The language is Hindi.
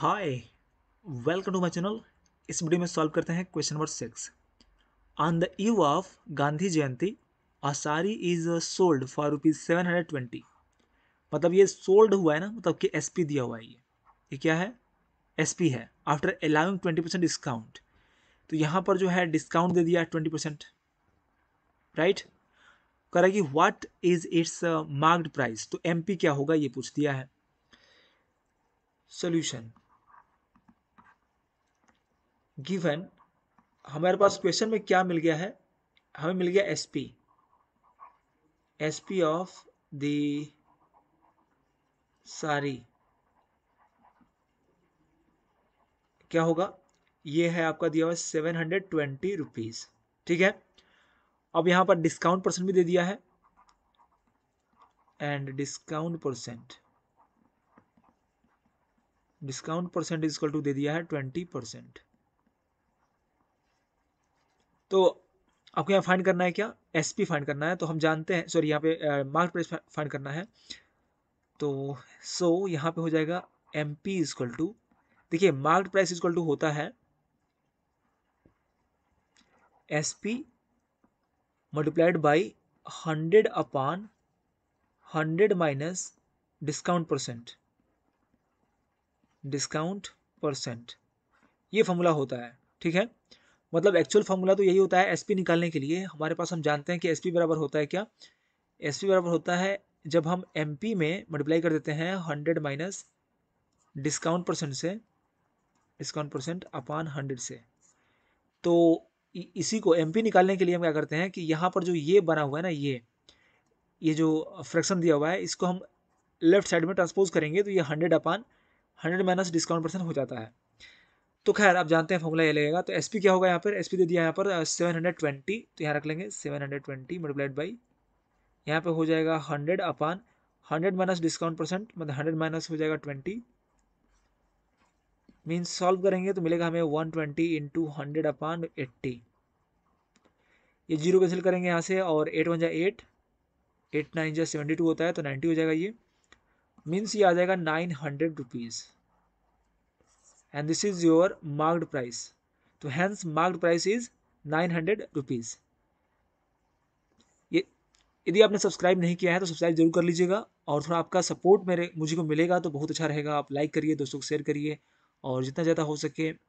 hi welcome to my channel इस वीडियो में सॉल्व करते हैं question number six on the eve of Gandhi Jayanti a sari is sold for rupees seven hundred twenty मतलब ये सोल्ड हुआ है ना मतलब कि एसपी दिया हुआ है ये ये क्या है एसपी है after allowing twenty percent discount तो यहाँ पर जो है डिस्काउंट दे दिया ट्वेंटी परसेंट राइट करेगी कि what is its marked price तो एमपी क्या होगा ये पूछ दिया है सोल्यूशन गिवन हमारे पास क्वेश्चन में क्या मिल गया है हमें मिल गया S P S P of दारी क्या होगा ये है आपका दिया हुआ सेवन हंड्रेड ट्वेंटी रुपीज ठीक है अब यहां पर डिस्काउंट परसेंट भी दे दिया है and discount percent discount percent is equal to दे दिया है ट्वेंटी परसेंट तो आपको यहाँ फाइंड करना है क्या एस पी फाइंड करना है तो हम जानते हैं सॉरी यहाँ पे मार्क प्राइस फाइंड करना है तो सो so, यहाँ पे हो जाएगा एम पी इजक्वल टू देखिए मार्क प्राइस इजक्वल टू होता है S P multiplied by hundred upon hundred minus discount percent discount percent ये फॉर्मूला होता है ठीक है मतलब एक्चुअल फॉर्मूला तो यही होता है एस निकालने के लिए हमारे पास हम जानते हैं कि एस बराबर होता है क्या एस बराबर होता है जब हम एम में मल्टीप्लाई कर देते हैं हंड्रेड माइनस डिस्काउंट परसेंट से डिस्काउंट परसेंट अपान हंड्रेड से तो इसी को एम निकालने के लिए हम क्या करते हैं कि यहाँ पर जो ये बना हुआ है ना ये ये जो फ्रैक्शन दिया हुआ है इसको हम लेफ्ट साइड में ट्रांसपोज करेंगे तो ये hundred upon hundred minus discount percent हो जाता है तो खैर आप जानते हैं फॉर्मूला ये लगेगा तो एस क्या होगा यहाँ पर एस दे दिया यहाँ पर सेवन हंड्रेड ट्वेंटी तो यहाँ रख लेंगे seven hundred twenty multiplied by यहाँ पर हो जाएगा hundred upon hundred minus discount percent मतलब हंड्रेड माइनस हो जाएगा ट्वेंटी मीन्स सॉल्व करेंगे तो मिलेगा हमें one twenty into hundred upon eighty ये जीरो कैंसिल करेंगे यहाँ से और एट वन जा एट एट नाइन जा सेवेंटी टू होता है तो नाइन्टी हो जाएगा ये मीन्स ये आ जाएगा nine hundred rupees and this is your marked price तो hence marked price is nine hundred rupees ये यदि आपने सब्सक्राइब नहीं किया है तो सब्सक्राइब जरूर कर लीजिएगा और थोड़ा आपका सपोर्ट मेरे मुझे को मिलेगा तो बहुत अच्छा रहेगा आप लाइक करिए दोस्तों को शेयर करिए और जितना ज़्यादा हो सके